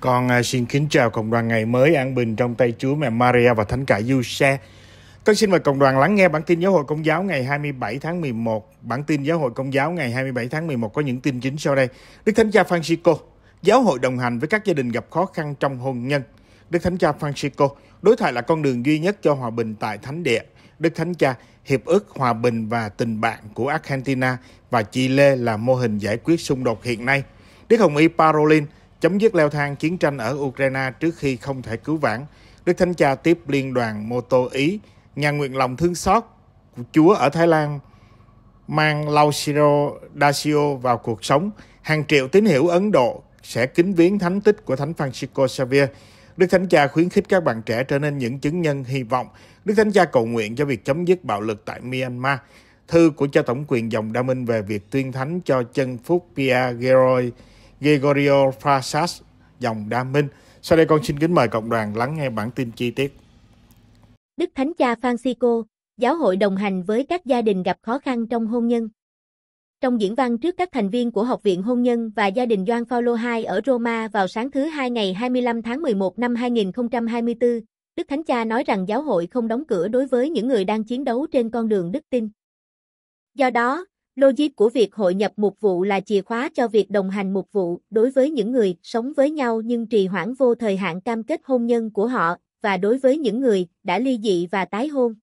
Con à, xin kính chào cộng đoàn ngày mới an bình trong tay Chúa mẹ Maria và Thánh cả Giuse. Con xin mời cộng đoàn lắng nghe bản tin giáo hội công giáo ngày 27 tháng 11. Bản tin giáo hội công giáo ngày 27 tháng 11 có những tin chính sau đây. Đức Thánh Cha Francisco, giáo hội đồng hành với các gia đình gặp khó khăn trong hôn nhân. Đức Thánh Cha Francisco, đối thoại là con đường duy nhất cho hòa bình tại Thánh Địa. Đức Thánh Cha, Hiệp ước Hòa bình và Tình bạn của Argentina và Chile là mô hình giải quyết xung đột hiện nay. Đức Hồng Y Parolin, chấm dứt leo thang chiến tranh ở Ukraine trước khi không thể cứu vãn. Đức Thánh Cha tiếp Liên đoàn Mô Tô Ý, nhà nguyện lòng thương xót của Chúa ở Thái Lan, mang Lausiro Dacio vào cuộc sống. Hàng triệu tín hữu Ấn Độ sẽ kính viếng thánh tích của Thánh Francisco Xavier. Đức Thánh Cha khuyến khích các bạn trẻ trở nên những chứng nhân hy vọng. Đức Thánh Cha cầu nguyện cho việc chấm dứt bạo lực tại Myanmar. Thư của cha tổng quyền dòng Đa Minh về việc tuyên thánh cho chân phúc Pierre Geroy Gregorio Prasas, dòng Đa Minh. Sau đây con xin kính mời cộng đoàn lắng nghe bản tin chi tiết. Đức Thánh Cha Francisco, giáo hội đồng hành với các gia đình gặp khó khăn trong hôn nhân. Trong diễn văn trước các thành viên của Học viện Hôn nhân và Gia đình Doan Paulo II ở Roma vào sáng thứ Hai ngày 25 tháng 11 năm 2024, Đức Thánh Cha nói rằng giáo hội không đóng cửa đối với những người đang chiến đấu trên con đường đức tin. Do đó, Logic của việc hội nhập mục vụ là chìa khóa cho việc đồng hành mục vụ đối với những người sống với nhau nhưng trì hoãn vô thời hạn cam kết hôn nhân của họ và đối với những người đã ly dị và tái hôn.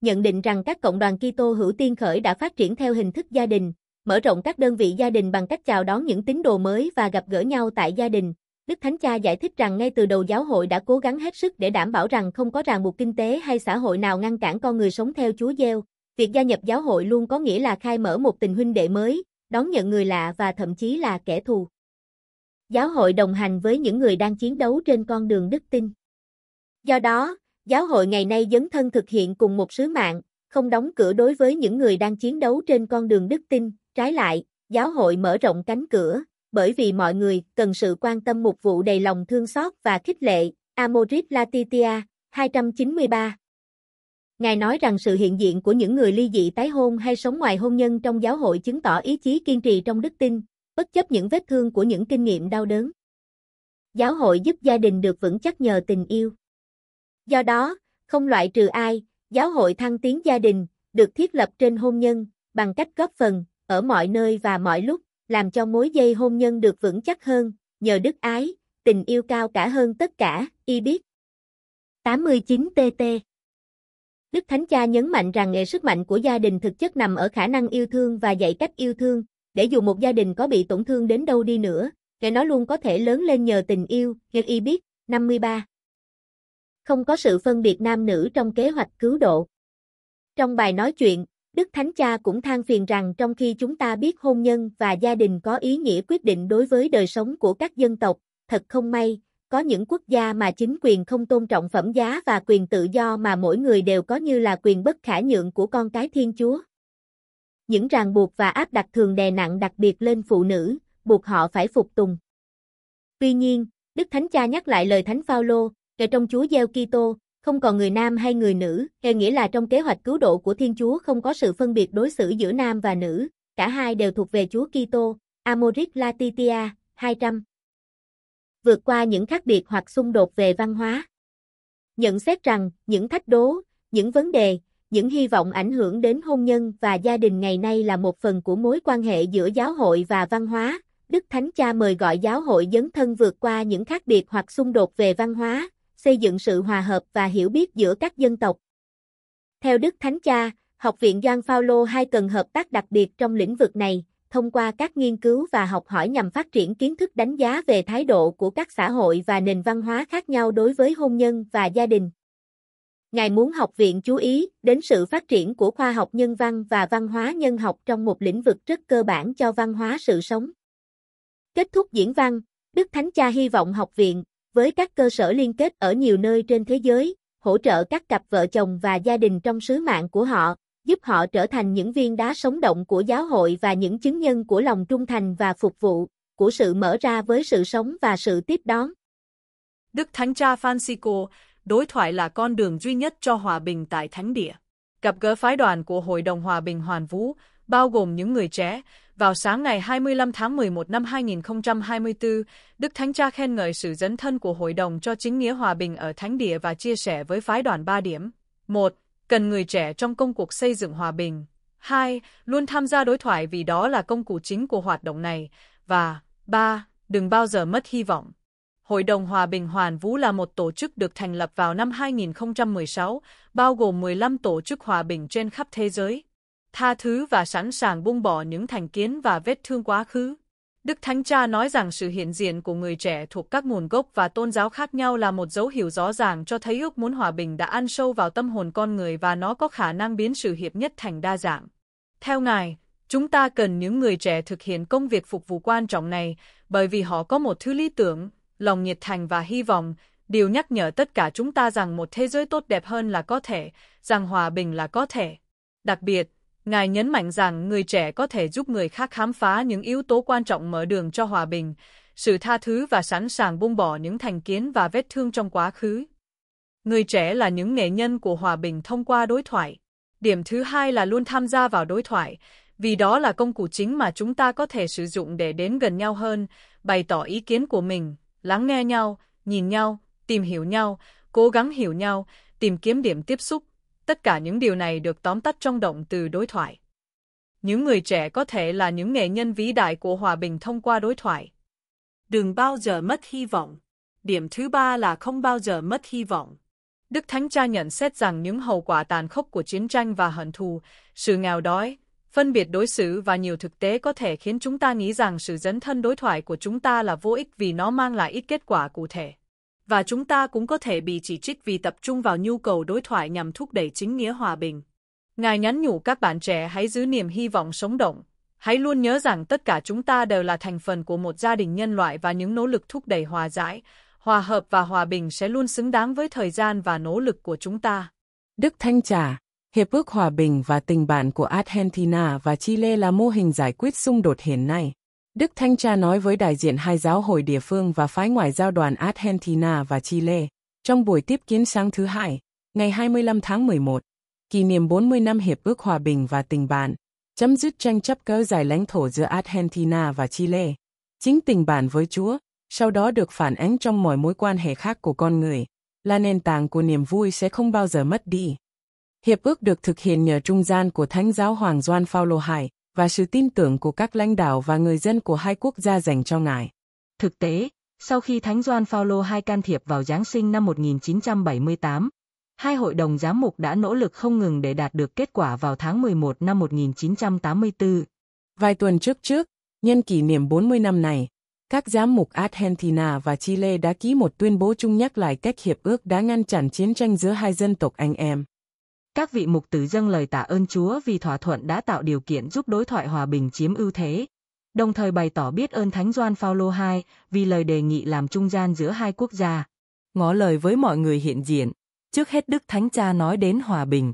Nhận định rằng các cộng đoàn Kitô hữu tiên khởi đã phát triển theo hình thức gia đình, mở rộng các đơn vị gia đình bằng cách chào đón những tín đồ mới và gặp gỡ nhau tại gia đình. Đức Thánh Cha giải thích rằng ngay từ đầu giáo hội đã cố gắng hết sức để đảm bảo rằng không có ràng buộc kinh tế hay xã hội nào ngăn cản con người sống theo Chúa gieo, Việc gia nhập giáo hội luôn có nghĩa là khai mở một tình huynh đệ mới, đón nhận người lạ và thậm chí là kẻ thù. Giáo hội đồng hành với những người đang chiến đấu trên con đường đức tin. Do đó, giáo hội ngày nay dấn thân thực hiện cùng một sứ mạng, không đóng cửa đối với những người đang chiến đấu trên con đường đức tin, trái lại, giáo hội mở rộng cánh cửa, bởi vì mọi người cần sự quan tâm mục vụ đầy lòng thương xót và khích lệ. Amorit Latitia, 293 Ngài nói rằng sự hiện diện của những người ly dị tái hôn hay sống ngoài hôn nhân trong giáo hội chứng tỏ ý chí kiên trì trong đức tin, bất chấp những vết thương của những kinh nghiệm đau đớn. Giáo hội giúp gia đình được vững chắc nhờ tình yêu. Do đó, không loại trừ ai, giáo hội thăng tiến gia đình, được thiết lập trên hôn nhân, bằng cách góp phần, ở mọi nơi và mọi lúc, làm cho mối dây hôn nhân được vững chắc hơn, nhờ đức ái, tình yêu cao cả hơn tất cả, y biết. 89 TT Đức Thánh Cha nhấn mạnh rằng nghệ sức mạnh của gia đình thực chất nằm ở khả năng yêu thương và dạy cách yêu thương, để dù một gia đình có bị tổn thương đến đâu đi nữa, kẻ nó luôn có thể lớn lên nhờ tình yêu, Nghệ Y biết, 53. Không có sự phân biệt nam nữ trong kế hoạch cứu độ. Trong bài nói chuyện, Đức Thánh Cha cũng than phiền rằng trong khi chúng ta biết hôn nhân và gia đình có ý nghĩa quyết định đối với đời sống của các dân tộc, thật không may, có những quốc gia mà chính quyền không tôn trọng phẩm giá và quyền tự do mà mỗi người đều có như là quyền bất khả nhượng của con cái Thiên Chúa. Những ràng buộc và áp đặt thường đè nặng đặc biệt lên phụ nữ, buộc họ phải phục tùng. Tuy nhiên, Đức Thánh Cha nhắc lại lời Thánh Phaolô, "Ở trong Chúa Giêsu Kitô, không còn người nam hay người nữ, theo nghĩa là trong kế hoạch cứu độ của Thiên Chúa không có sự phân biệt đối xử giữa nam và nữ, cả hai đều thuộc về Chúa Kitô." Amoris Latitia 200 vượt qua những khác biệt hoặc xung đột về văn hóa. Nhận xét rằng, những thách đố, những vấn đề, những hy vọng ảnh hưởng đến hôn nhân và gia đình ngày nay là một phần của mối quan hệ giữa giáo hội và văn hóa. Đức Thánh Cha mời gọi giáo hội dấn thân vượt qua những khác biệt hoặc xung đột về văn hóa, xây dựng sự hòa hợp và hiểu biết giữa các dân tộc. Theo Đức Thánh Cha, Học viện Gioan Paulo II cần hợp tác đặc biệt trong lĩnh vực này, thông qua các nghiên cứu và học hỏi nhằm phát triển kiến thức đánh giá về thái độ của các xã hội và nền văn hóa khác nhau đối với hôn nhân và gia đình. Ngài muốn học viện chú ý đến sự phát triển của khoa học nhân văn và văn hóa nhân học trong một lĩnh vực rất cơ bản cho văn hóa sự sống. Kết thúc diễn văn, Đức Thánh Cha hy vọng học viện, với các cơ sở liên kết ở nhiều nơi trên thế giới, hỗ trợ các cặp vợ chồng và gia đình trong sứ mạng của họ, giúp họ trở thành những viên đá sống động của giáo hội và những chứng nhân của lòng trung thành và phục vụ, của sự mở ra với sự sống và sự tiếp đón. Đức Thánh Cha Francisco, đối thoại là con đường duy nhất cho hòa bình tại Thánh Địa. Gặp gỡ phái đoàn của Hội đồng Hòa bình Hoàn Vũ, bao gồm những người trẻ, vào sáng ngày 25 tháng 11 năm 2024, Đức Thánh Cha khen ngợi sự dấn thân của Hội đồng cho chính nghĩa hòa bình ở Thánh Địa và chia sẻ với phái đoàn 3 điểm. 1 cần người trẻ trong công cuộc xây dựng hòa bình. 2. Luôn tham gia đối thoại vì đó là công cụ chính của hoạt động này. Và 3. Đừng bao giờ mất hy vọng. Hội đồng Hòa bình Hoàn Vũ là một tổ chức được thành lập vào năm 2016, bao gồm 15 tổ chức hòa bình trên khắp thế giới. Tha thứ và sẵn sàng buông bỏ những thành kiến và vết thương quá khứ. Đức Thánh Cha nói rằng sự hiện diện của người trẻ thuộc các nguồn gốc và tôn giáo khác nhau là một dấu hiệu rõ ràng cho thấy ước muốn hòa bình đã ăn sâu vào tâm hồn con người và nó có khả năng biến sự hiệp nhất thành đa dạng. Theo Ngài, chúng ta cần những người trẻ thực hiện công việc phục vụ quan trọng này bởi vì họ có một thứ lý tưởng, lòng nhiệt thành và hy vọng, điều nhắc nhở tất cả chúng ta rằng một thế giới tốt đẹp hơn là có thể, rằng hòa bình là có thể. Đặc biệt, Ngài nhấn mạnh rằng người trẻ có thể giúp người khác khám phá những yếu tố quan trọng mở đường cho hòa bình, sự tha thứ và sẵn sàng buông bỏ những thành kiến và vết thương trong quá khứ. Người trẻ là những nghệ nhân của hòa bình thông qua đối thoại. Điểm thứ hai là luôn tham gia vào đối thoại, vì đó là công cụ chính mà chúng ta có thể sử dụng để đến gần nhau hơn, bày tỏ ý kiến của mình, lắng nghe nhau, nhìn nhau, tìm hiểu nhau, cố gắng hiểu nhau, tìm kiếm điểm tiếp xúc Tất cả những điều này được tóm tắt trong động từ đối thoại. Những người trẻ có thể là những nghệ nhân vĩ đại của hòa bình thông qua đối thoại. Đừng bao giờ mất hy vọng. Điểm thứ ba là không bao giờ mất hy vọng. Đức Thánh Cha nhận xét rằng những hậu quả tàn khốc của chiến tranh và hận thù, sự nghèo đói, phân biệt đối xử và nhiều thực tế có thể khiến chúng ta nghĩ rằng sự dấn thân đối thoại của chúng ta là vô ích vì nó mang lại ít kết quả cụ thể và chúng ta cũng có thể bị chỉ trích vì tập trung vào nhu cầu đối thoại nhằm thúc đẩy chính nghĩa hòa bình. Ngài nhắn nhủ các bạn trẻ hãy giữ niềm hy vọng sống động, hãy luôn nhớ rằng tất cả chúng ta đều là thành phần của một gia đình nhân loại và những nỗ lực thúc đẩy hòa giải, hòa hợp và hòa bình sẽ luôn xứng đáng với thời gian và nỗ lực của chúng ta. Đức Thanh Trà Hiệp ước Hòa bình và Tình bạn của Argentina và Chile là mô hình giải quyết xung đột hiện nay. Đức Thanh Cha nói với đại diện hai giáo hội địa phương và phái ngoại giao đoàn Argentina và Chile trong buổi tiếp kiến sáng thứ hai, ngày 25 tháng 11, kỷ niệm 40 năm Hiệp ước Hòa bình và Tình bạn, chấm dứt tranh chấp kéo dài lãnh thổ giữa Argentina và Chile. Chính tình bạn với Chúa, sau đó được phản ánh trong mọi mối quan hệ khác của con người, là nền tảng của niềm vui sẽ không bao giờ mất đi. Hiệp ước được thực hiện nhờ trung gian của Thánh giáo Hoàng Doan Paulo II, và sự tin tưởng của các lãnh đạo và người dân của hai quốc gia dành cho ngài. Thực tế, sau khi Thánh Doan Phaolô II can thiệp vào Giáng sinh năm 1978, hai hội đồng giám mục đã nỗ lực không ngừng để đạt được kết quả vào tháng 11 năm 1984. Vài tuần trước trước, nhân kỷ niệm 40 năm này, các giám mục Argentina và Chile đã ký một tuyên bố chung nhắc lại cách hiệp ước đã ngăn chặn chiến tranh giữa hai dân tộc anh em. Các vị mục tử dâng lời tạ ơn Chúa vì thỏa thuận đã tạo điều kiện giúp đối thoại hòa bình chiếm ưu thế, đồng thời bày tỏ biết ơn Thánh Doan Phaolô II vì lời đề nghị làm trung gian giữa hai quốc gia. Ngó lời với mọi người hiện diện, trước hết Đức Thánh Cha nói đến hòa bình.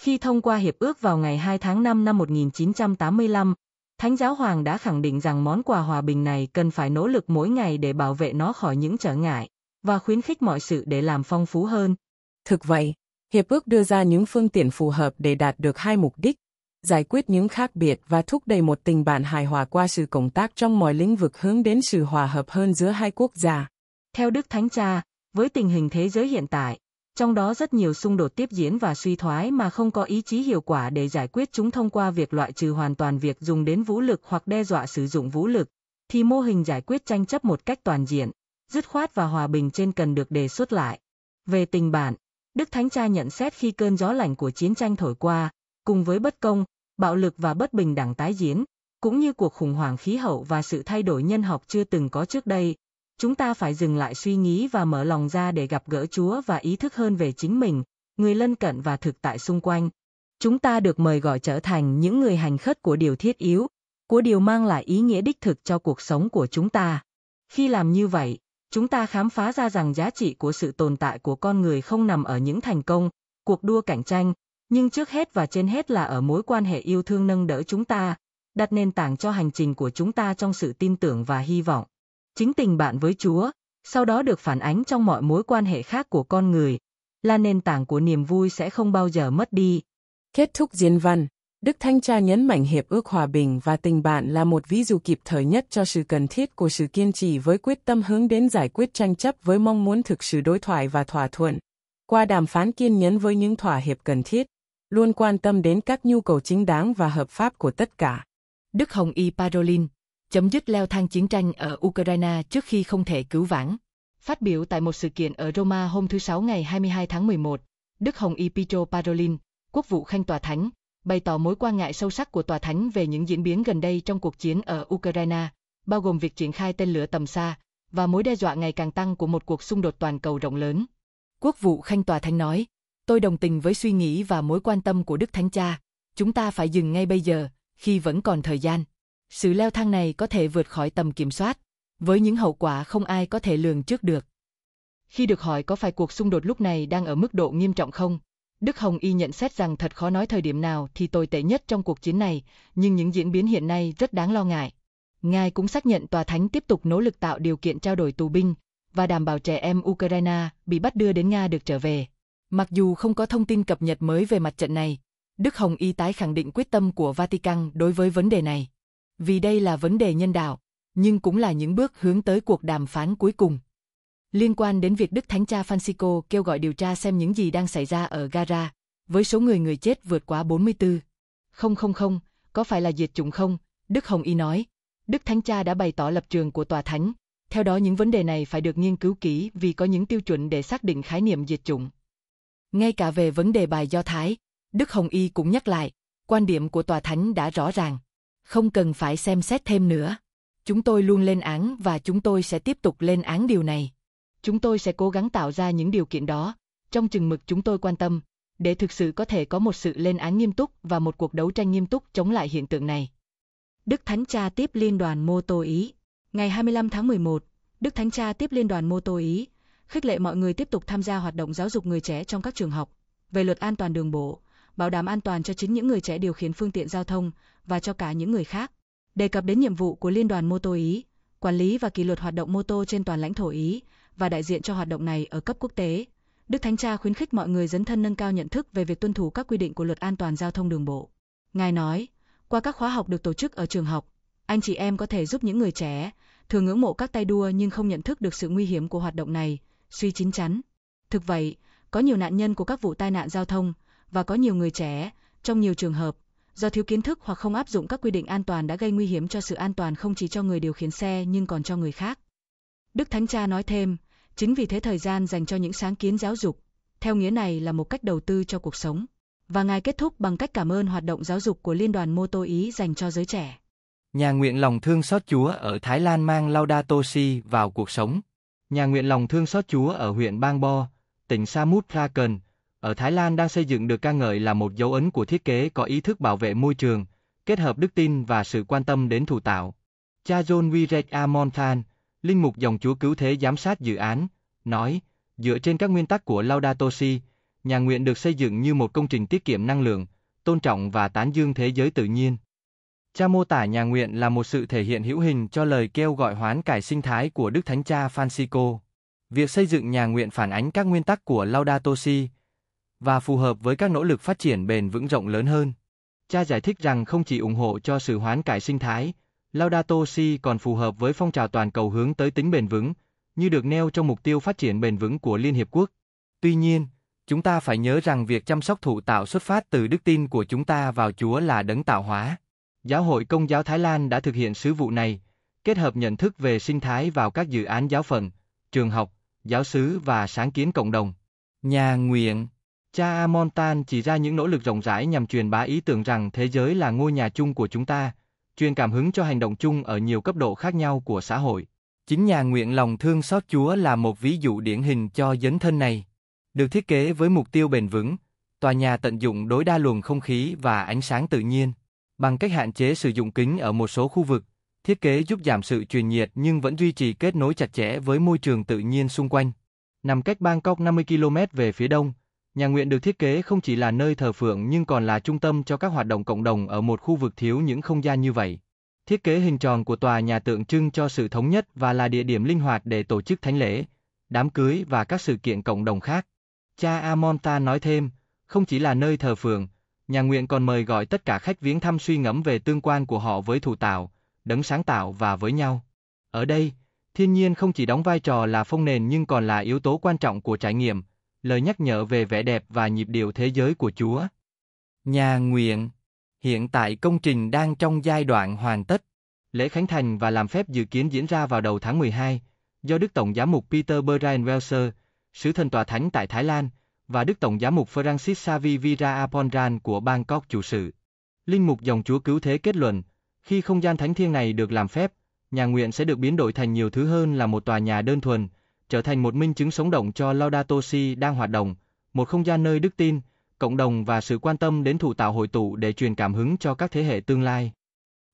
Khi thông qua hiệp ước vào ngày 2 tháng 5 năm 1985, Thánh giáo hoàng đã khẳng định rằng món quà hòa bình này cần phải nỗ lực mỗi ngày để bảo vệ nó khỏi những trở ngại và khuyến khích mọi sự để làm phong phú hơn. Thực vậy, Hiệp ước đưa ra những phương tiện phù hợp để đạt được hai mục đích, giải quyết những khác biệt và thúc đẩy một tình bạn hài hòa qua sự cộng tác trong mọi lĩnh vực hướng đến sự hòa hợp hơn giữa hai quốc gia. Theo Đức Thánh Cha, với tình hình thế giới hiện tại, trong đó rất nhiều xung đột tiếp diễn và suy thoái mà không có ý chí hiệu quả để giải quyết chúng thông qua việc loại trừ hoàn toàn việc dùng đến vũ lực hoặc đe dọa sử dụng vũ lực, thì mô hình giải quyết tranh chấp một cách toàn diện, dứt khoát và hòa bình trên cần được đề xuất lại. Về tình bạn, Đức Thánh Cha nhận xét khi cơn gió lạnh của chiến tranh thổi qua, cùng với bất công, bạo lực và bất bình đẳng tái diễn, cũng như cuộc khủng hoảng khí hậu và sự thay đổi nhân học chưa từng có trước đây, chúng ta phải dừng lại suy nghĩ và mở lòng ra để gặp gỡ Chúa và ý thức hơn về chính mình, người lân cận và thực tại xung quanh. Chúng ta được mời gọi trở thành những người hành khất của điều thiết yếu, của điều mang lại ý nghĩa đích thực cho cuộc sống của chúng ta. Khi làm như vậy, chúng ta khám phá ra rằng giá trị của sự tồn tại của con người không nằm ở những thành công, cuộc đua cạnh tranh, nhưng trước hết và trên hết là ở mối quan hệ yêu thương nâng đỡ chúng ta, đặt nền tảng cho hành trình của chúng ta trong sự tin tưởng và hy vọng. Chính tình bạn với Chúa, sau đó được phản ánh trong mọi mối quan hệ khác của con người, là nền tảng của niềm vui sẽ không bao giờ mất đi. Kết thúc diễn văn Đức Thanh Cha nhấn mạnh hiệp ước hòa bình và tình bạn là một ví dụ kịp thời nhất cho sự cần thiết của sự kiên trì với quyết tâm hướng đến giải quyết tranh chấp với mong muốn thực sự đối thoại và thỏa thuận. Qua đàm phán kiên nhẫn với những thỏa hiệp cần thiết, luôn quan tâm đến các nhu cầu chính đáng và hợp pháp của tất cả. Đức Hồng Y Parolin chấm dứt leo thang chiến tranh ở Ukraine trước khi không thể cứu vãn. Phát biểu tại một sự kiện ở Roma hôm thứ Sáu ngày 22 tháng 11, Đức Hồng Y Pietro Parolin, quốc vụ khanh tòa thánh, bày tỏ mối quan ngại sâu sắc của tòa thánh về những diễn biến gần đây trong cuộc chiến ở Ukraine, bao gồm việc triển khai tên lửa tầm xa và mối đe dọa ngày càng tăng của một cuộc xung đột toàn cầu rộng lớn. Quốc vụ Khanh tòa thánh nói, tôi đồng tình với suy nghĩ và mối quan tâm của Đức Thánh Cha, chúng ta phải dừng ngay bây giờ, khi vẫn còn thời gian. Sự leo thang này có thể vượt khỏi tầm kiểm soát, với những hậu quả không ai có thể lường trước được. Khi được hỏi có phải cuộc xung đột lúc này đang ở mức độ nghiêm trọng không, Đức Hồng Y nhận xét rằng thật khó nói thời điểm nào thì tồi tệ nhất trong cuộc chiến này, nhưng những diễn biến hiện nay rất đáng lo ngại. Ngài cũng xác nhận tòa thánh tiếp tục nỗ lực tạo điều kiện trao đổi tù binh và đảm bảo trẻ em Ukraine bị bắt đưa đến Nga được trở về. Mặc dù không có thông tin cập nhật mới về mặt trận này, Đức Hồng Y tái khẳng định quyết tâm của Vatican đối với vấn đề này. Vì đây là vấn đề nhân đạo, nhưng cũng là những bước hướng tới cuộc đàm phán cuối cùng. Liên quan đến việc Đức Thánh Cha Francisco kêu gọi điều tra xem những gì đang xảy ra ở Gara, với số người người chết vượt quá 44. Không không có phải là diệt chủng không? Đức Hồng Y nói. Đức Thánh Cha đã bày tỏ lập trường của Tòa Thánh, theo đó những vấn đề này phải được nghiên cứu kỹ vì có những tiêu chuẩn để xác định khái niệm diệt chủng. Ngay cả về vấn đề bài Do Thái, Đức Hồng Y cũng nhắc lại, quan điểm của Tòa Thánh đã rõ ràng. Không cần phải xem xét thêm nữa. Chúng tôi luôn lên án và chúng tôi sẽ tiếp tục lên án điều này. Chúng tôi sẽ cố gắng tạo ra những điều kiện đó, trong chừng mực chúng tôi quan tâm, để thực sự có thể có một sự lên án nghiêm túc và một cuộc đấu tranh nghiêm túc chống lại hiện tượng này. Đức Thánh Cha tiếp Liên đoàn Mô Tô Ý Ngày 25 tháng 11, Đức Thánh Cha tiếp Liên đoàn Mô Tô Ý, khích lệ mọi người tiếp tục tham gia hoạt động giáo dục người trẻ trong các trường học, về luật an toàn đường bộ, bảo đảm an toàn cho chính những người trẻ điều khiển phương tiện giao thông và cho cả những người khác. Đề cập đến nhiệm vụ của Liên đoàn Mô Tô Ý, quản lý và kỷ luật hoạt động mô tô trên toàn lãnh thổ Ý, và đại diện cho hoạt động này ở cấp quốc tế. Đức Thánh Cha khuyến khích mọi người dấn thân nâng cao nhận thức về việc tuân thủ các quy định của luật an toàn giao thông đường bộ. Ngài nói, qua các khóa học được tổ chức ở trường học, anh chị em có thể giúp những người trẻ thường ngưỡng mộ các tay đua nhưng không nhận thức được sự nguy hiểm của hoạt động này, suy chín chắn. Thực vậy, có nhiều nạn nhân của các vụ tai nạn giao thông và có nhiều người trẻ trong nhiều trường hợp do thiếu kiến thức hoặc không áp dụng các quy định an toàn đã gây nguy hiểm cho sự an toàn không chỉ cho người điều khiển xe nhưng còn cho người khác. Đức Thánh Cha nói thêm, Chính vì thế thời gian dành cho những sáng kiến giáo dục, theo nghĩa này là một cách đầu tư cho cuộc sống. Và ngài kết thúc bằng cách cảm ơn hoạt động giáo dục của Liên đoàn mô tô Ý dành cho giới trẻ. Nhà nguyện lòng thương xót Chúa ở Thái Lan mang Laudato Si vào cuộc sống. Nhà nguyện lòng thương xót Chúa ở huyện Bang Bo, tỉnh Samut Prakan, ở Thái Lan đang xây dựng được ca ngợi là một dấu ấn của thiết kế có ý thức bảo vệ môi trường, kết hợp đức tin và sự quan tâm đến thủ tạo. Cha John Wirek Amonthan, Linh mục dòng chúa cứu thế giám sát dự án, nói, dựa trên các nguyên tắc của Laudato Si, nhà nguyện được xây dựng như một công trình tiết kiệm năng lượng, tôn trọng và tán dương thế giới tự nhiên. Cha mô tả nhà nguyện là một sự thể hiện hữu hình cho lời kêu gọi hoán cải sinh thái của Đức Thánh Cha Francisco. Việc xây dựng nhà nguyện phản ánh các nguyên tắc của Laudato Si và phù hợp với các nỗ lực phát triển bền vững rộng lớn hơn. Cha giải thích rằng không chỉ ủng hộ cho sự hoán cải sinh thái, Laudato Si còn phù hợp với phong trào toàn cầu hướng tới tính bền vững, như được nêu trong mục tiêu phát triển bền vững của Liên Hiệp Quốc. Tuy nhiên, chúng ta phải nhớ rằng việc chăm sóc thụ tạo xuất phát từ đức tin của chúng ta vào Chúa là đấng tạo hóa. Giáo hội Công giáo Thái Lan đã thực hiện sứ vụ này, kết hợp nhận thức về sinh thái vào các dự án giáo phận, trường học, giáo sứ và sáng kiến cộng đồng. Nhà nguyện Cha Amontan chỉ ra những nỗ lực rộng rãi nhằm truyền bá ý tưởng rằng thế giới là ngôi nhà chung của chúng ta, chuyên cảm hứng cho hành động chung ở nhiều cấp độ khác nhau của xã hội. Chính nhà nguyện lòng thương xót Chúa là một ví dụ điển hình cho dấn thân này. Được thiết kế với mục tiêu bền vững, tòa nhà tận dụng đối đa luồng không khí và ánh sáng tự nhiên. Bằng cách hạn chế sử dụng kính ở một số khu vực, thiết kế giúp giảm sự truyền nhiệt nhưng vẫn duy trì kết nối chặt chẽ với môi trường tự nhiên xung quanh. Nằm cách Bangkok 50 km về phía đông, Nhà nguyện được thiết kế không chỉ là nơi thờ phượng nhưng còn là trung tâm cho các hoạt động cộng đồng ở một khu vực thiếu những không gian như vậy. Thiết kế hình tròn của tòa nhà tượng trưng cho sự thống nhất và là địa điểm linh hoạt để tổ chức thánh lễ, đám cưới và các sự kiện cộng đồng khác. Cha Amonta nói thêm, không chỉ là nơi thờ phượng, nhà nguyện còn mời gọi tất cả khách viếng thăm suy ngẫm về tương quan của họ với thủ tạo, đấng sáng tạo và với nhau. Ở đây, thiên nhiên không chỉ đóng vai trò là phong nền nhưng còn là yếu tố quan trọng của trải nghiệm, lời nhắc nhở về vẻ đẹp và nhịp điệu thế giới của Chúa. Nhà nguyện Hiện tại công trình đang trong giai đoạn hoàn tất. Lễ khánh thành và làm phép dự kiến diễn ra vào đầu tháng 12, do Đức Tổng giám mục Peter Brian Welser, sứ thần tòa thánh tại Thái Lan, và Đức Tổng giám mục Francis Savivirapondran của Bangkok chủ sự. Linh mục dòng Chúa cứu thế kết luận, khi không gian thánh thiêng này được làm phép, nhà nguyện sẽ được biến đổi thành nhiều thứ hơn là một tòa nhà đơn thuần, trở thành một minh chứng sống động cho Laudato Si đang hoạt động, một không gian nơi đức tin, cộng đồng và sự quan tâm đến thụ tạo hội tụ để truyền cảm hứng cho các thế hệ tương lai.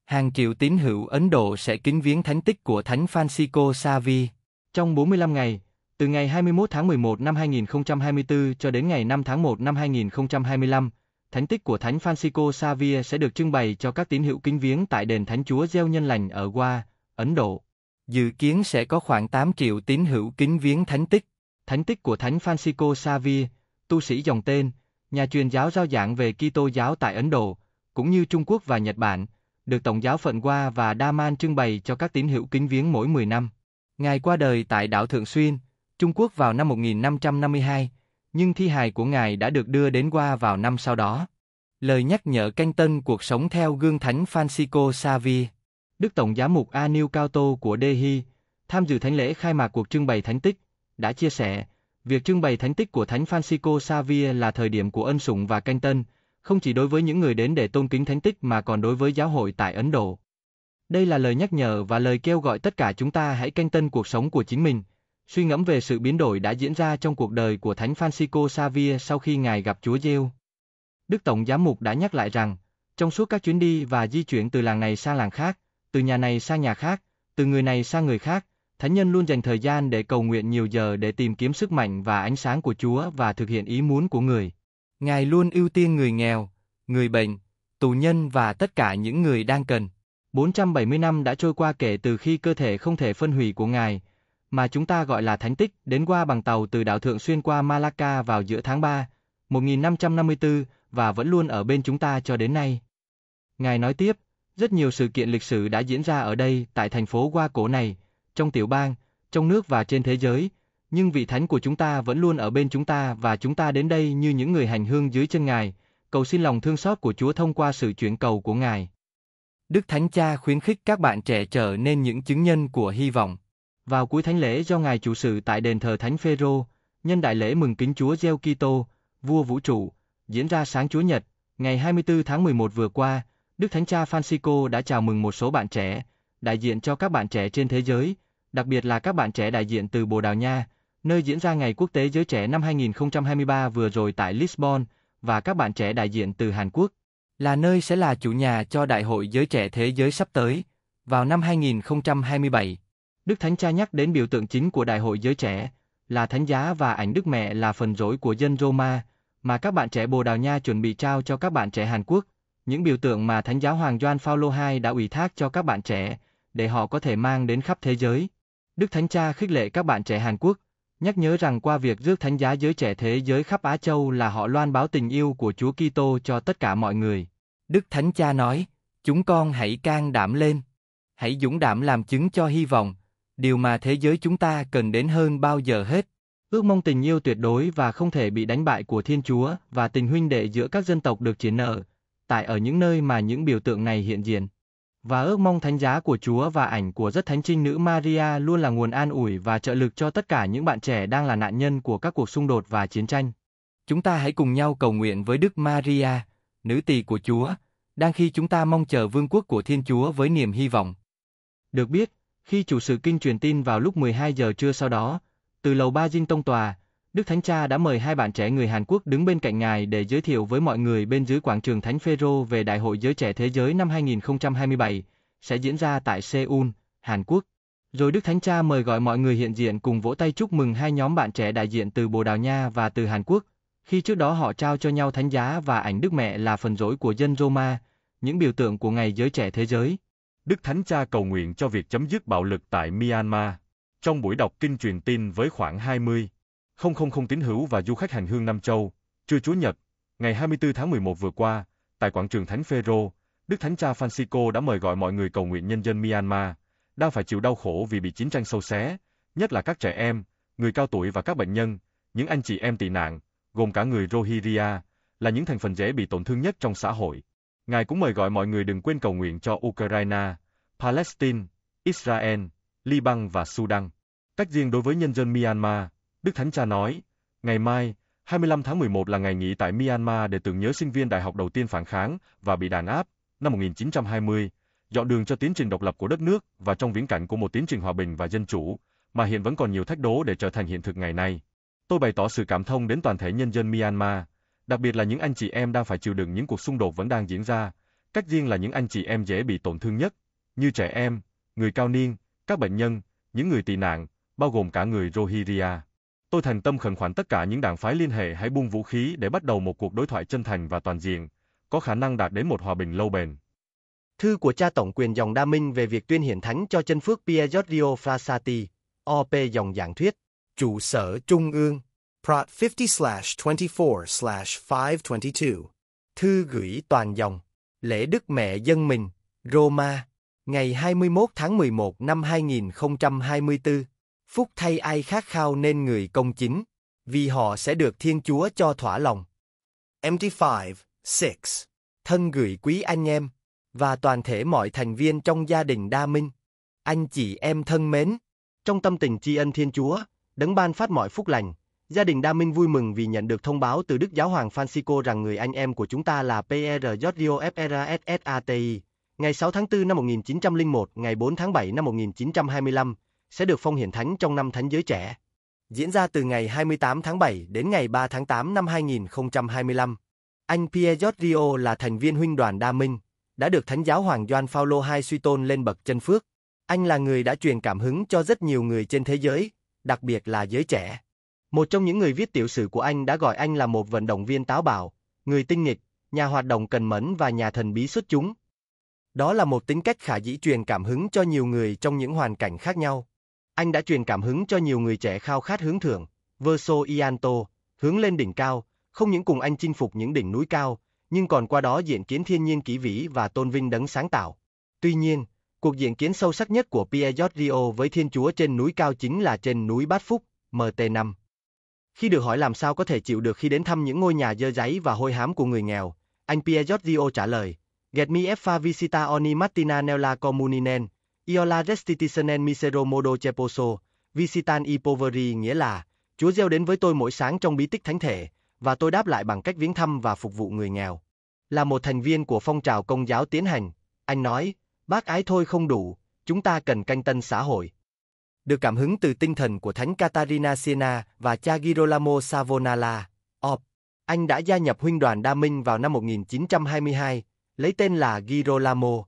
Hàng triệu tín hữu Ấn Độ sẽ kính viếng thánh tích của Thánh Francisco Savi. Trong 45 ngày, từ ngày 21 tháng 11 năm 2024 cho đến ngày 5 tháng 1 năm 2025, thánh tích của Thánh Francisco Xavier sẽ được trưng bày cho các tín hữu kính viếng tại đền Thánh Chúa Gieo Nhân Lành ở Goa, Ấn Độ. Dự kiến sẽ có khoảng 8 triệu tín hữu kính viếng thánh tích. Thánh tích của Thánh Francisco Xavier, tu sĩ dòng tên, nhà truyền giáo giáo giảng về Kitô giáo tại Ấn Độ, cũng như Trung Quốc và Nhật Bản, được Tổng giáo phận Hoa và Đa Man trưng bày cho các tín hữu kính viếng mỗi 10 năm. Ngài qua đời tại đảo Thượng Xuyên, Trung Quốc vào năm 1552, nhưng thi hài của Ngài đã được đưa đến Hoa vào năm sau đó. Lời nhắc nhở canh tân cuộc sống theo gương thánh Francisco Xavier Đức Tổng Giám mục Anil Cao Tô của Delhi, tham dự thánh lễ khai mạc cuộc trưng bày thánh tích, đã chia sẻ, việc trưng bày thánh tích của Thánh Francisco Xavier là thời điểm của ân sủng và canh tân, không chỉ đối với những người đến để tôn kính thánh tích mà còn đối với giáo hội tại Ấn Độ. Đây là lời nhắc nhở và lời kêu gọi tất cả chúng ta hãy canh tân cuộc sống của chính mình, suy ngẫm về sự biến đổi đã diễn ra trong cuộc đời của Thánh Francisco Xavier sau khi ngài gặp Chúa Giêsu. Đức Tổng Giám mục đã nhắc lại rằng, trong suốt các chuyến đi và di chuyển từ làng này sang làng khác, từ nhà này sang nhà khác, từ người này sang người khác, thánh nhân luôn dành thời gian để cầu nguyện nhiều giờ để tìm kiếm sức mạnh và ánh sáng của Chúa và thực hiện ý muốn của người. Ngài luôn ưu tiên người nghèo, người bệnh, tù nhân và tất cả những người đang cần. 470 năm đã trôi qua kể từ khi cơ thể không thể phân hủy của Ngài, mà chúng ta gọi là thánh tích, đến qua bằng tàu từ đảo thượng xuyên qua Malacca vào giữa tháng 3, 1554, và vẫn luôn ở bên chúng ta cho đến nay. Ngài nói tiếp, rất nhiều sự kiện lịch sử đã diễn ra ở đây tại thành phố Hoa Cổ này, trong tiểu bang, trong nước và trên thế giới, nhưng vị thánh của chúng ta vẫn luôn ở bên chúng ta và chúng ta đến đây như những người hành hương dưới chân Ngài, cầu xin lòng thương xót của Chúa thông qua sự chuyển cầu của Ngài. Đức Thánh Cha khuyến khích các bạn trẻ trở nên những chứng nhân của hy vọng. Vào cuối thánh lễ do Ngài chủ sự tại đền thờ Thánh Phêrô, nhân đại lễ mừng kính Chúa Giêsu Kitô, vua vũ trụ, diễn ra sáng Chúa Nhật, ngày 24 tháng 11 vừa qua, Đức Thánh Cha Francisco đã chào mừng một số bạn trẻ, đại diện cho các bạn trẻ trên thế giới, đặc biệt là các bạn trẻ đại diện từ Bồ Đào Nha, nơi diễn ra Ngày Quốc tế Giới Trẻ năm 2023 vừa rồi tại Lisbon, và các bạn trẻ đại diện từ Hàn Quốc, là nơi sẽ là chủ nhà cho Đại hội Giới Trẻ Thế Giới sắp tới, vào năm 2027. Đức Thánh Cha nhắc đến biểu tượng chính của Đại hội Giới Trẻ, là Thánh Giá và ảnh Đức Mẹ là phần rỗi của dân Roma, mà các bạn trẻ Bồ Đào Nha chuẩn bị trao cho các bạn trẻ Hàn Quốc, những biểu tượng mà Thánh giáo Hoàng Doan Phaolô II đã ủy thác cho các bạn trẻ, để họ có thể mang đến khắp thế giới. Đức Thánh Cha khích lệ các bạn trẻ Hàn Quốc, nhắc nhớ rằng qua việc rước thánh giá giới trẻ thế giới khắp Á Châu là họ loan báo tình yêu của Chúa Kitô cho tất cả mọi người. Đức Thánh Cha nói, chúng con hãy can đảm lên, hãy dũng đảm làm chứng cho hy vọng, điều mà thế giới chúng ta cần đến hơn bao giờ hết. Ước mong tình yêu tuyệt đối và không thể bị đánh bại của Thiên Chúa và tình huynh đệ giữa các dân tộc được triển nở, tại ở những nơi mà những biểu tượng này hiện diện. Và ước mong thánh giá của Chúa và ảnh của rất thánh trinh nữ Maria luôn là nguồn an ủi và trợ lực cho tất cả những bạn trẻ đang là nạn nhân của các cuộc xung đột và chiến tranh. Chúng ta hãy cùng nhau cầu nguyện với Đức Maria, nữ tỳ của Chúa, đang khi chúng ta mong chờ vương quốc của Thiên Chúa với niềm hy vọng. Được biết, khi chủ sự kinh truyền tin vào lúc 12 giờ trưa sau đó, từ lầu ba dinh tông tòa, Đức Thánh Cha đã mời hai bạn trẻ người Hàn Quốc đứng bên cạnh Ngài để giới thiệu với mọi người bên dưới quảng trường Thánh Phaero về Đại hội Giới Trẻ Thế Giới năm 2027, sẽ diễn ra tại Seoul, Hàn Quốc. Rồi Đức Thánh Cha mời gọi mọi người hiện diện cùng vỗ tay chúc mừng hai nhóm bạn trẻ đại diện từ Bồ Đào Nha và từ Hàn Quốc, khi trước đó họ trao cho nhau thánh giá và ảnh Đức Mẹ là phần rỗi của dân Roma, những biểu tượng của Ngày Giới Trẻ Thế Giới. Đức Thánh Cha cầu nguyện cho việc chấm dứt bạo lực tại Myanmar. Trong buổi đọc kinh truyền tin với khoảng 20, không không không tín hữu và du khách hành hương Nam Châu, trưa Chúa Nhật, ngày 24 tháng 11 vừa qua, tại quảng trường Thánh Phaero, Đức Thánh Cha Francisco đã mời gọi mọi người cầu nguyện nhân dân Myanmar, đang phải chịu đau khổ vì bị chiến tranh sâu xé, nhất là các trẻ em, người cao tuổi và các bệnh nhân, những anh chị em tị nạn, gồm cả người Rohingya, là những thành phần dễ bị tổn thương nhất trong xã hội. Ngài cũng mời gọi mọi người đừng quên cầu nguyện cho Ukraine, Palestine, Israel, Liban và Sudan. Cách riêng đối với nhân dân Myanmar, Đức Thánh Cha nói, ngày mai, 25 tháng 11 là ngày nghỉ tại Myanmar để tưởng nhớ sinh viên đại học đầu tiên phản kháng và bị đàn áp năm 1920, dọn đường cho tiến trình độc lập của đất nước và trong viễn cảnh của một tiến trình hòa bình và dân chủ, mà hiện vẫn còn nhiều thách đố để trở thành hiện thực ngày nay. Tôi bày tỏ sự cảm thông đến toàn thể nhân dân Myanmar, đặc biệt là những anh chị em đang phải chịu đựng những cuộc xung đột vẫn đang diễn ra, cách riêng là những anh chị em dễ bị tổn thương nhất, như trẻ em, người cao niên, các bệnh nhân, những người tị nạn, bao gồm cả người Rohingya. Tôi thành tâm khẩn khoản tất cả những đảng phái liên hệ hãy buông vũ khí để bắt đầu một cuộc đối thoại chân thành và toàn diện, có khả năng đạt đến một hòa bình lâu bền. Thư của cha tổng quyền dòng Đa Minh về việc tuyên hiển thánh cho chân phước Pier Giorgio Frassati, OP dòng giảng thuyết, trụ sở Trung ương, Prat 50-24-522. Thư gửi toàn dòng, lễ Đức Mẹ dân mình, Roma, ngày 21 tháng 11 năm 2024 phúc thay ai khát khao nên người công chính, vì họ sẽ được Thiên Chúa cho thỏa lòng. MT5, 6 Thân gửi quý anh em, và toàn thể mọi thành viên trong gia đình Đa Minh. Anh chị em thân mến, trong tâm tình tri ân Thiên Chúa, đấng ban phát mọi phúc lành, gia đình Đa Minh vui mừng vì nhận được thông báo từ Đức Giáo hoàng Francisco rằng người anh em của chúng ta là PR Giorgio FRSSATI, ngày 6 tháng 4 năm 1901, ngày 4 tháng 7 năm 1925, sẽ được phong hiển thánh trong năm thánh giới trẻ. Diễn ra từ ngày 28 tháng 7 đến ngày 3 tháng 8 năm 2025. Anh Pierre Giorgio là thành viên huynh đoàn Đa Minh, đã được Thánh giáo Hoàng Doan Phaolô II suy tôn lên bậc chân phước. Anh là người đã truyền cảm hứng cho rất nhiều người trên thế giới, đặc biệt là giới trẻ. Một trong những người viết tiểu sử của anh đã gọi anh là một vận động viên táo bạo, người tinh nghịch, nhà hoạt động cần mẫn và nhà thần bí xuất chúng. Đó là một tính cách khả dĩ truyền cảm hứng cho nhiều người trong những hoàn cảnh khác nhau. Anh đã truyền cảm hứng cho nhiều người trẻ khao khát hướng thượng, Verso Ianto, hướng lên đỉnh cao, không những cùng anh chinh phục những đỉnh núi cao, nhưng còn qua đó diện kiến thiên nhiên kỳ vĩ và tôn vinh đấng sáng tạo. Tuy nhiên, cuộc diện kiến sâu sắc nhất của Pierre Giorgio với Thiên Chúa trên núi cao chính là trên núi Bát Phúc, MT5. Khi được hỏi làm sao có thể chịu được khi đến thăm những ngôi nhà dơ giấy và hôi hám của người nghèo, anh Pierre Giorgio trả lời, Get me effa visita oni mattina nella comuninen, Iola Restitisen Misero Modo Cheposo, Visitan Ipoveri nghĩa là, Chúa gieo đến với tôi mỗi sáng trong bí tích thánh thể, và tôi đáp lại bằng cách viếng thăm và phục vụ người nghèo. Là một thành viên của phong trào công giáo tiến hành, anh nói, bác ái thôi không đủ, chúng ta cần canh tân xã hội. Được cảm hứng từ tinh thần của Thánh Catarina Siena và cha Girolamo Savonala, Op, anh đã gia nhập huynh đoàn Đa Minh vào năm 1922, lấy tên là Girolamo.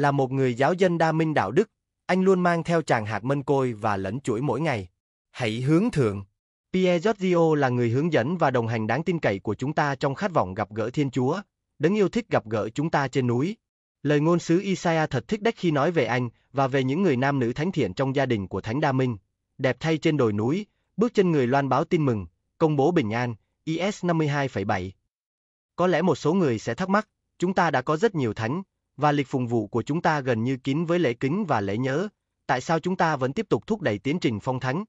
Là một người giáo dân đa minh đạo đức, anh luôn mang theo chàng hạt mân côi và lẫn chuỗi mỗi ngày. Hãy hướng thượng. Pierre Giorgio là người hướng dẫn và đồng hành đáng tin cậy của chúng ta trong khát vọng gặp gỡ Thiên Chúa, đấng yêu thích gặp gỡ chúng ta trên núi. Lời ngôn sứ Isaiah thật thích đách khi nói về anh và về những người nam nữ thánh thiện trong gia đình của Thánh Đa Minh. Đẹp thay trên đồi núi, bước chân người loan báo tin mừng, công bố bình an, IS 52,7. Có lẽ một số người sẽ thắc mắc, chúng ta đã có rất nhiều thánh, và liệt phùng vụ của chúng ta gần như kín với lễ kính và lễ nhớ, tại sao chúng ta vẫn tiếp tục thúc đẩy tiến trình phong thánh?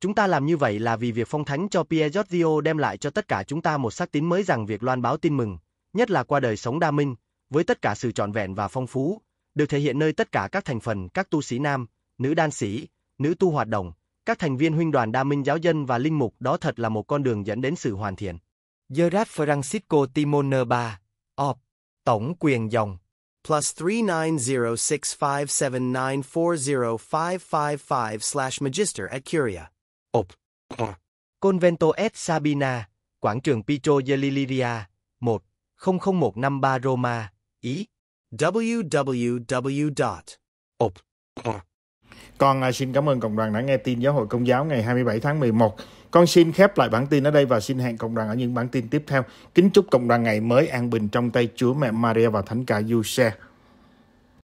Chúng ta làm như vậy là vì việc phong thánh cho Pierre Giorgio đem lại cho tất cả chúng ta một sắc tín mới rằng việc loan báo tin mừng, nhất là qua đời sống đa minh, với tất cả sự trọn vẹn và phong phú, được thể hiện nơi tất cả các thành phần các tu sĩ nam, nữ đan sĩ, nữ tu hoạt động, các thành viên huynh đoàn đa minh giáo dân và linh mục đó thật là một con đường dẫn đến sự hoàn thiện. Gerard Francisco Timone 3, Op, Tổng quyền dòng plus 390657940555 slash magister at curia. Op. Ờ. Convento et Sabina, quảng trường Pietro Geliliria, 1, Roma, Ý. www. Op. Còn xin cảm ơn cộng đoàn đã nghe tin Giáo hội Công giáo ngày 27 tháng 11. Con xin khép lại bản tin ở đây và xin hẹn cộng đoàn ở những bản tin tiếp theo. Kính chúc cộng đoàn ngày mới an bình trong tay Chúa Mẹ Maria và Thánh cả Giuse